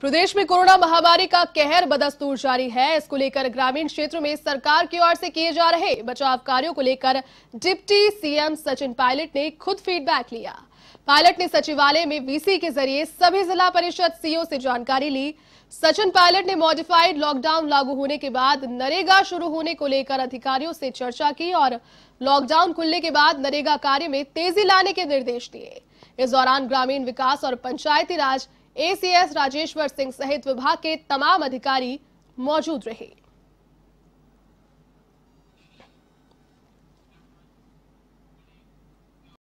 प्रदेश में कोरोना महामारी का कहर बदस्तूर जारी है इसको लेकर ग्रामीण क्षेत्रों में सरकार की ओर से किए जा रहे बचाव कार्यों को लेकर डिप्टी सीएम सचिन पायलट ने खुद फीडबैक लिया पायलट ने सचिवालय में वीसी के जरिए सभी जिला परिषद सीओ से जानकारी ली सचिन पायलट ने मॉडिफाइड लॉकडाउन लागू होने के बाद नरेगा शुरू होने को लेकर अधिकारियों से चर्चा की और लॉकडाउन खुलने के बाद नरेगा कार्य में तेजी लाने के निर्देश दिए इस दौरान ग्रामीण विकास और पंचायती राज एसीएस राजेश्वर सिंह सहित विभाग के तमाम अधिकारी मौजूद रहे